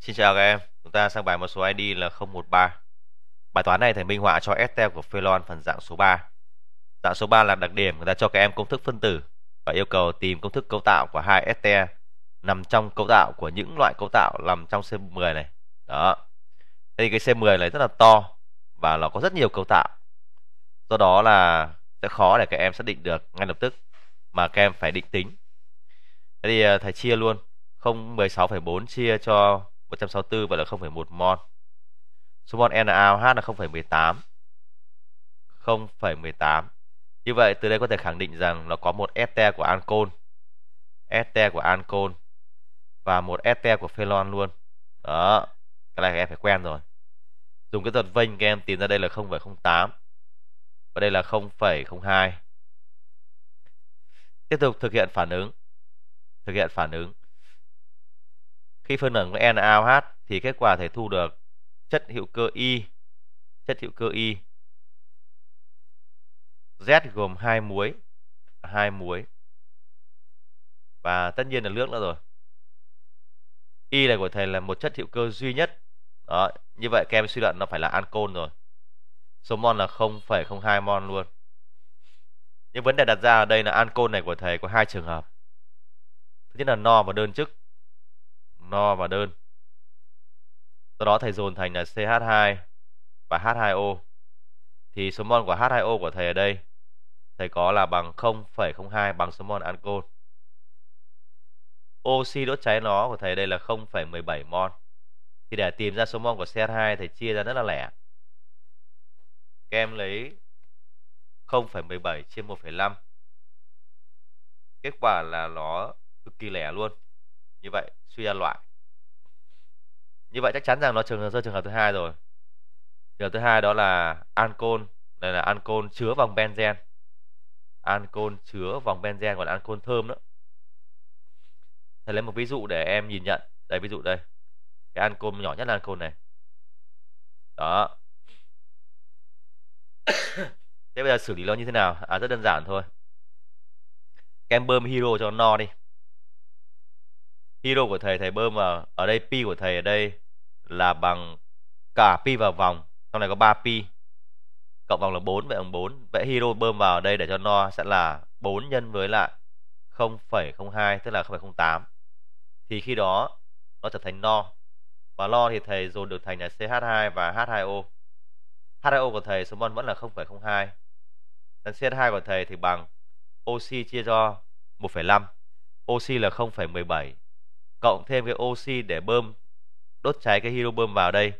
Xin chào các em, chúng ta sang bài một số ID là 013. Bài toán này thầy minh họa cho STL của Phelon phần dạng số 3. Dạng số 3 là đặc điểm người ta cho các em công thức phân tử và yêu cầu tìm công thức cấu tạo của hai STL nằm trong cấu tạo của những loại cấu tạo nằm trong C10 này. Đó. thì cái C10 này rất là to và nó có rất nhiều cấu tạo. Do đó là sẽ khó để các em xác định được ngay lập tức mà các em phải định tính. Thế thì ờ, thầy chia luôn 016,4 chia cho 164 và là 0,1 mol. Số mol NaOH là 0,18. 0,18. Như vậy từ đây có thể khẳng định rằng nó có một este của ancol. Este của ancol và một este của phenol luôn. Đó, cái này các em phải quen rồi. Dùng cái thuật vênh các em tìm ra đây là 0,08 và đây là 0,02. Tiếp tục thực hiện phản ứng. Thực hiện phản ứng khi phân ẩn với NaOH thì kết quả thể thu được chất hữu cơ Y. Chất hữu cơ Y. Z gồm hai muối, hai muối. Và tất nhiên là nước nữa rồi. Y này của thầy là một chất hữu cơ duy nhất. Đó, như vậy kem suy luận nó phải là ancol rồi. Số mol là 0,02 mol luôn. Nhưng vấn đề đặt ra ở đây là ancol này của thầy có hai trường hợp. Thứ nhất là no và đơn chức no và đơn. Sau đó thầy dồn thành là CH2 và H2O. Thì số mol của H2O của thầy ở đây thầy có là bằng 0,02 bằng số mol ancol. Oxy đốt cháy nó của thầy đây là 0,17 mol. Thì để tìm ra số mol của CH2 thầy chia ra rất là lẻ. Các em lấy 0,17 chia 1,5. Kết quả là nó cực kỳ lẻ luôn như vậy suy ra loại như vậy chắc chắn rằng nó trường sơ trường hợp thứ hai rồi trường hợp thứ hai đó là ancol đây là ancol chứa vòng benzen ancol chứa vòng benzen còn ancol thơm đó thầy lấy một ví dụ để em nhìn nhận đây ví dụ đây cái ancol nhỏ nhất là ancol này đó thế bây giờ xử lý nó như thế nào à rất đơn giản thôi kem bơm hero cho nó no đi hero của thầy thầy bơm vào ở đây pi của thầy ở đây là bằng cả pi vào vòng trong này có 3 pi cộng vòng là 4 vậy bằng 4 vậy hero bơm vào ở đây để cho no sẽ là 4 nhân với lại 0,02 tức là 0,08 thì khi đó nó trở thành no và lo thì thầy dồn được thành là CH2 và H2O H2O của thầy số mol vẫn là 0,02 Lần CH2 của thầy thì bằng oxy chia cho 1,5 Oxy là 0,17 cộng thêm cái oxy để bơm đốt cháy cái hydro bơm vào đây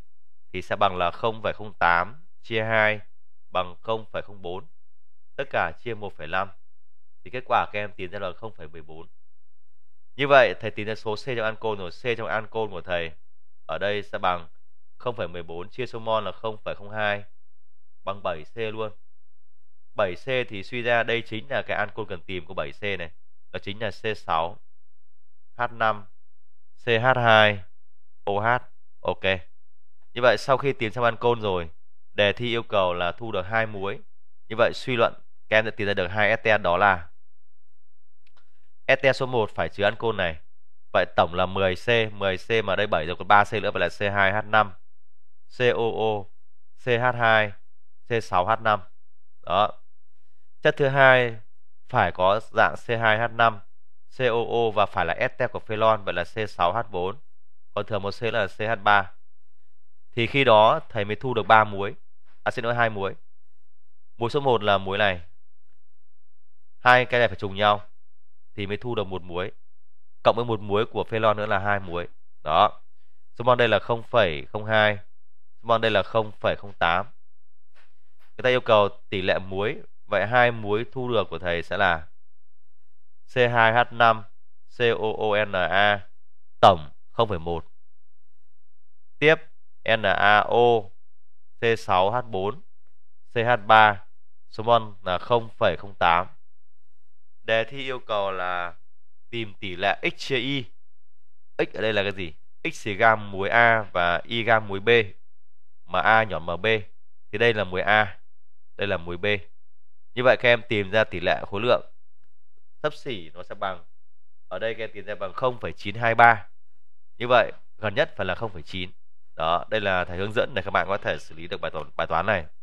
thì sẽ bằng là 0,08 chia 2 bằng 0,04 tất cả chia 1,5 thì kết quả các em tìm ra là 0,14 như vậy thầy tìm ra số C trong ancol rồi C trong ancol của thầy ở đây sẽ bằng 0,14 chia số mol là 0,02 bằng 7C luôn 7C thì suy ra đây chính là cái ancol cần tìm của 7C này đó chính là C6 H5 CH2 OH ok như vậy sau khi tìm sang ban côn rồi đề thi yêu cầu là thu được hai muối như vậy suy luận các em sẽ tìm ra được hai este đó là este số 1 phải chứa ancol này vậy tổng là 10C 10C mà đây 7 rồi còn 3C nữa vậy là C2H5 COO CH2 C6H5 đó chất thứ hai phải có dạng C2H5 COO và phải là ST của phelon vậy là C6H4 còn thừa một C là CH3 thì khi đó thầy mới thu được 3 muối à xin lỗi hai muối muối số 1 là muối này hai cái này phải trùng nhau thì mới thu được một muối cộng với một muối của phelon nữa là hai muối đó số mol đây là 0,02 số mol đây là 0,08 người ta yêu cầu tỷ lệ muối vậy hai muối thu được của thầy sẽ là C2H5 COONa tổng 0,1 tiếp NaO C6H4 CH3 số mol là 0,08 đề thi yêu cầu là tìm tỷ lệ x chia y x ở đây là cái gì x gam muối A và y gam muối B mà A nhỏ MB thì đây là muối A đây là muối B như vậy các em tìm ra tỷ lệ khối lượng xấp xỉ nó sẽ bằng ở đây cái tiền tìm ra bằng 0,923 như vậy gần nhất phải là 0,9 đó đây là thầy hướng dẫn để các bạn có thể xử lý được bài toán bài toán này